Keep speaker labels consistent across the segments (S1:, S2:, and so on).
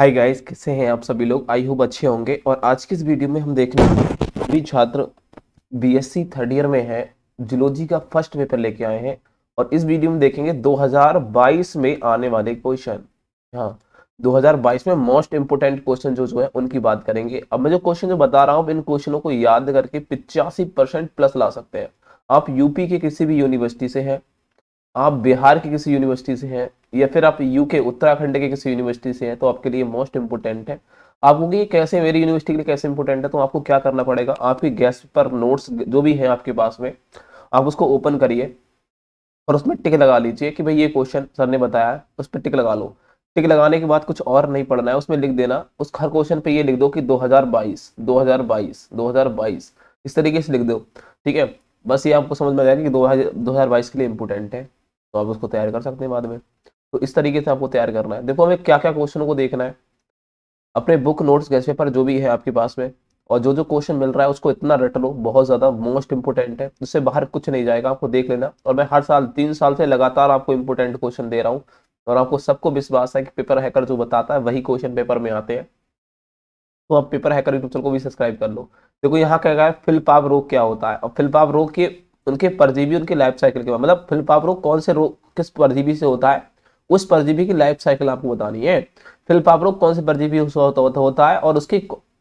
S1: hi guys कैसे हैं आप सभी लोग आई होप अच्छे होंगे और आज की इस वीडियो में हम देखने सभी छात्र बीएससी थर्ड ईयर में है जुलोजी का फर्स्ट पेपर लेके आए हैं और इस वीडियो में देखेंगे 2022 में आने वाले क्वेश्चन हाँ 2022 में मोस्ट इंपोर्टेंट क्वेश्चन जो जो है उनकी बात करेंगे अब मैं जो क्वेश्चन जो बता रहा हूँ इन क्वेश्चनों को याद करके पिचासी प्लस ला सकते हैं आप यूपी के किसी भी यूनिवर्सिटी से हैं आप बिहार की किसी यूनिवर्सिटी से हैं या फिर आप यूके उत्तराखंड के किसी यूनिवर्सिटी से हैं तो आपके लिए मोस्ट इंपोर्टेंट है आप कि कैसे मेरी यूनिवर्सिटी के लिए कैसे इंपोर्टेंट है तो आपको क्या करना पड़ेगा आपके गैस पर नोट्स जो भी है आपके पास में आप उसको ओपन करिए और उसमें टिक लगा लीजिए कि भाई ये क्वेश्चन सर ने बताया है उस पर टिक लगा लो टिक लगाने के बाद कुछ और नहीं पढ़ना है उसमें लिख देना उस हर क्वेश्चन पे ये लिख दो कि 2022 2022 2022 इस तरीके से लिख दो ठीक है बस ये आपको समझ में आ जाएगा कि 2022 के लिए इंपोर्टेंट है तो आप उसको तैयार कर सकते हैं बाद में तो इस तरीके से आपको तैयार करना है देखो हमें क्या क्या क्वेश्चनों को देखना है अपने बुक नोट्स गैस पेपर जो भी है आपके पास में और जो जो क्वेश्चन मिल रहा है उसको इतना रट लो बहुत ज़्यादा मोस्ट इंपोर्टेंट है उससे बाहर कुछ नहीं जाएगा आपको देख लेना और मैं हर साल तीन साल से लगातार आपको इंपोर्टेंट क्वेश्चन दे रहा हूँ और आपको सबको विश्वास है कि पेपर हैकर जो बताता है वही क्वेश्चन पेपर में आते हैं तो आप पेपर हैकर यूट्यूब चैनल को भी सब्सक्राइब कर लो देखो यहाँ क्या है फिलपाप रोग क्या होता है और फिलपाप रोग के उनके परजीवी उनके लाइफ साइकिल के मतलब फिलपाप कौन से रोग किस परजीवी से होता है उस परजीवी की लाइफ साइकिल आपको बतानी है फिलपाप कौन से परजीवी होता, होता है और उसकी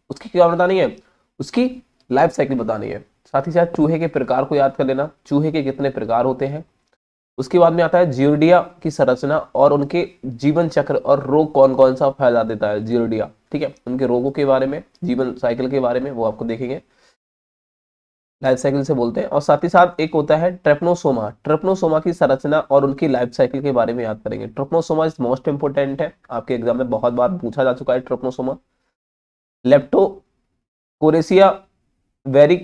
S1: उसकी क्या बतानी है उसकी लाइफ साइकिल बतानी है साथ ही साथ चूहे के प्रकार को याद कर लेना चूहे के कितने प्रकार होते हैं उसके बाद में आता है जीरोडिया की संरचना और उनके जीवन चक्र और रोग कौन कौन सा फैला देता है जीरोडिया ठीक है उनके रोगों के बारे में जीवन साइकिल के बारे में वो आपको देखेंगे लाइफ साइकिल से बोलते हैं और साथ ही साथ एक होता है ट्रेपनोसोमा ट्रेपनोसोमा की संरचना और उनकी लाइफ साइकिल के बारे में याद करेंगे ट्रेपनोसोमा इज मोस्ट इंपोर्टेंट है आपके एग्जाम में बहुत बार पूछा जा चुका है ट्रेपनोसोमा कोरेसिया वेरिक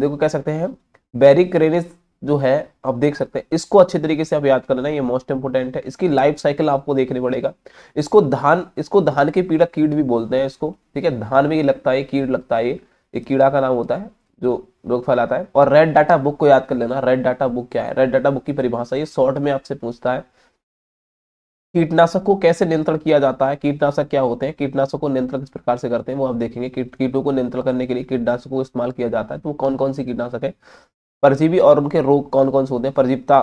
S1: देखो कह सकते हैं वेरिक रेनिस जो है आप देख सकते हैं इसको अच्छे तरीके से आप याद कर लेना ये मोस्ट इंपोर्टेंट है इसकी लाइफ साइकिल आपको देखने पड़ेगा इसको धान इसको धान के पीड़ा कीड़ भी बोलते हैं इसको ठीक है धान में ये लगता है कीड़ लगता है ये कीड़ा का नाम होता है जो योगफल आता है और रेड डाटा बुक को याद कर लेना रेड डाटा बुक क्या है रेड डाटा बुक की परिभाषा ये शॉर्ट में आपसे पूछता है कीटनाशक को कैसे नियंत्रण किया जाता है कीटनाशक क्या होते हैं कीटनाशक को नियंत्रण किस प्रकार से करते हैं वो आप देखेंगे कीट कीटों को नियंत्रण करने के लिए कीटनाशक को इस्तेमाल किया जाता है तो कौन कौन सी कीटनाशक है परजीवी और उनके रोग कौन कौन से होते हैं परजीवता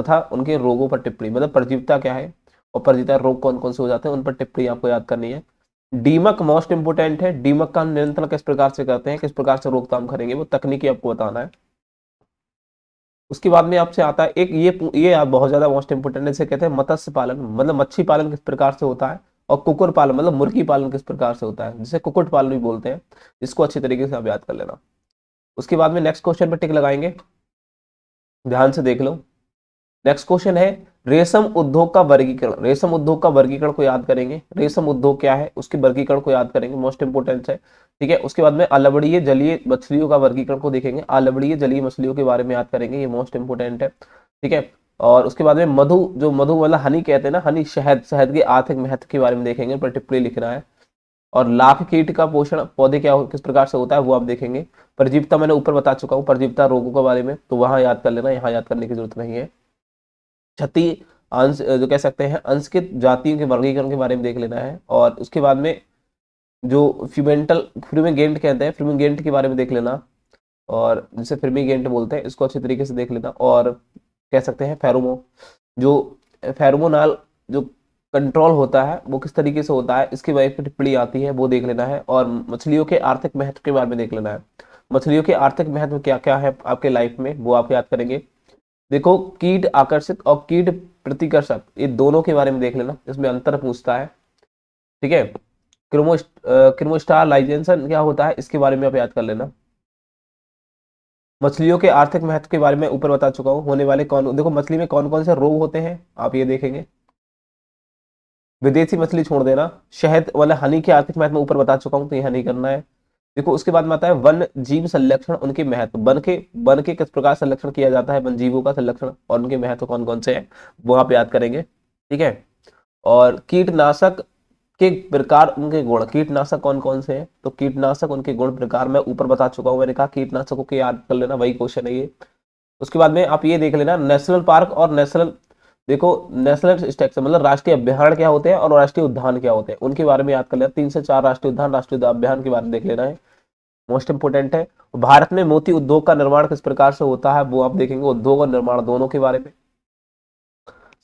S1: तथा उनके रोगों पर टिप्पणी मतलब परजीवता क्या है और परजीवता रोग कौन कौन से हो जाते हैं उन पर टिप्पणी आपको याद करनी है डीमक मोस्ट इंपोर्टेंट है डीमक का नियंत्रण किस प्रकार से करते हैं किस प्रकार से रोकथाम करेंगे वो तकनीकी आपको बताना है उसके बाद में आपसे आता है एक ये ये आप बहुत ज्यादा मोस्ट इंपोर्टेंट इसे कहते हैं मत्स्य पालन मतलब मच्छी पालन किस प्रकार से होता है और कुकुर पालन मतलब मुर्गी पालन किस प्रकार से होता है जिसे कुकुट पालन भी बोलते हैं इसको अच्छे तरीके से आप याद कर लेना उसके बाद में नेक्स्ट क्वेश्चन पर टिक लगाएंगे ध्यान से देख लो नेक्स्ट क्वेश्चन है रेशम उद्योग का वर्गीकरण रेशम उद्योग का वर्गीकरण को याद करेंगे रेशम उद्योग क्या है उसके वर्गीकरण को याद करेंगे मोस्ट इंपोर्टेंट है ठीक है उसके बाद में अलवड़ीय जलीय मछलियों का वर्गीकरण को देखेंगे अलबड़ीय जलीय मछलियों के बारे में याद करेंगे ये मोस्ट इंपोर्टेंट है ठीक है और उसके बाद में मधु जो मधु वाला हनी कहते हैं ना हनी शहद शहद के आर्थिक महत्व के बारे में देखेंगे पर टिप्पणी लिखना है और लाख कीट का पोषण पौधे क्या किस प्रकार से होता है वो आप देखेंगे परजीवता मैंने ऊपर बता चुका हूँ परजीवता रोगों के बारे में तो वहां याद कर लेना यहाँ याद करने की जरूरत नहीं है क्षति अंश जो कह सकते हैं अंशकित जातियों के वर्गीकरण के बारे में देख लेना है और उसके बाद में जो फ्यूमेंटल फ्यूमिगेंट कहते हैं फ्यूमिगेंट के बारे में देख लेना और जिसे फ्यूमिगेंट बोलते हैं इसको अच्छे तरीके से देख लेना और कह सकते हैं फेरोमो जो फेरोमोनाल जो कंट्रोल होता है वो किस तरीके से होता है इसके बारे में टिप्पणी आती है वो देख लेना है और मछलियों के आर्थिक महत्व के बारे में देख लेना है मछलियों के आर्थिक महत्व क्या क्या है आपके लाइफ में वो आप याद करेंगे देखो कीट आकर्षित और कीट प्रतिकर्षक ये दोनों के बारे में देख लेना इसमें अंतर पूछता है ठीक है क्रोमोस्ट लाइजेंसन क्या होता है इसके बारे में आप याद कर लेना मछलियों के आर्थिक महत्व के बारे में ऊपर बता चुका हूँ होने वाले कौन देखो मछली में कौन कौन से रोग होते हैं आप ये देखेंगे विदेशी मछली छोड़ देना शहद वाले हनी के आर्थिक महत्व में ऊपर बता चुका हूँ तो यह नहीं करना है देखो उसके बाद में आता है वन जीव संरक्षण उनके महत्व वन के वन के किस प्रकार संरक्षण किया जाता है वन जीवों का संरक्षण और उनके महत्व कौन कौन से है वो आप याद करेंगे ठीक है और कीटनाशक के प्रकार उनके गुण कीटनाशक कौन कौन से हैं तो कीटनाशक उनके गुण प्रकार मैं ऊपर बता चुका हूं मैंने कहा कीटनाशकों के याद कर लेना वही क्वेश्चन है ये उसके बाद में आप ये देख लेना नेशनल पार्क और नेशनल देखो नेशनल स्टेक्स मतलब राष्ट्रीय अभ्यारण क्या होते हैं और राष्ट्रीय उद्यान क्या होते हैं उनके बारे में याद कर लेना तीन से चार राष्ट्रीय उद्यान राष्ट्रीय अभ्यारण के बारे में देख लेना है मोस्ट इंपोर्टेंट है भारत में मोती उद्योग का निर्माण किस प्रकार से होता है वो आप देखेंगे उद्योग और निर्माण दोनों के बारे में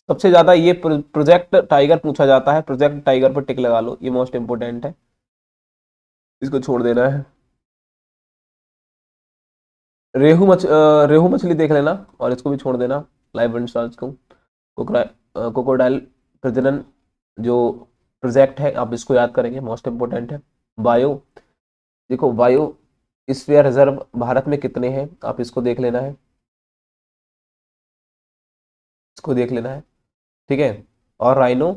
S1: सबसे ज्यादा ये प्रोजेक्ट टाइगर पूछा जाता है प्रोजेक्ट टाइगर पर टिक लगा लो ये मोस्ट इंपोर्टेंट है इसको छोड़ देना है रेहू मछ रेहू मछली देख लेना और इसको भी छोड़ देना लाइव सर्च को कोकोडाइल प्रजनन जो प्रोजेक्ट है आप इसको याद करेंगे मोस्ट इम्पोर्टेंट है बायो देखो बायो स्पेयर रिजर्व भारत में कितने हैं आप इसको देख लेना है इसको देख लेना है ठीक है और राइनो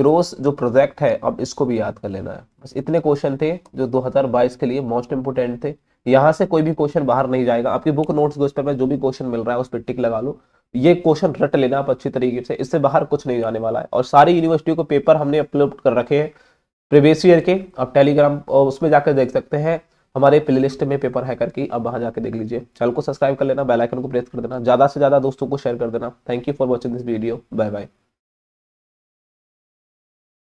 S1: रोस जो प्रोजेक्ट है अब इसको भी याद कर लेना है बस इतने क्वेश्चन थे जो 2022 के लिए मोस्ट इंपोर्टेंट थे यहाँ से कोई भी क्वेश्चन बाहर नहीं जाएगा आपकी बुक नोट्स उस पर जो भी क्वेश्चन मिल रहा है उस पर टिक लगा लो ये क्वेश्चन रट लेना आप अच्छी तरीके से इससे बाहर कुछ नहीं आने वाला है और सारी यूनिवर्सिटी को पेपर हमने अपलोड कर रखे हैं प्रीवियस ईयर के आप टेलीग्राम और उसमें जाकर देख सकते हैं हमारे प्लेलिस्ट में पेपर है करके आप वहां जाकर देख लीजिए चैनल को सब्सक्राइब कर लेना बेल आइकन को प्रेस कर देना ज़्यादा से ज़्यादा दोस्तों को शेयर कर देना thank you for watching this video bye bye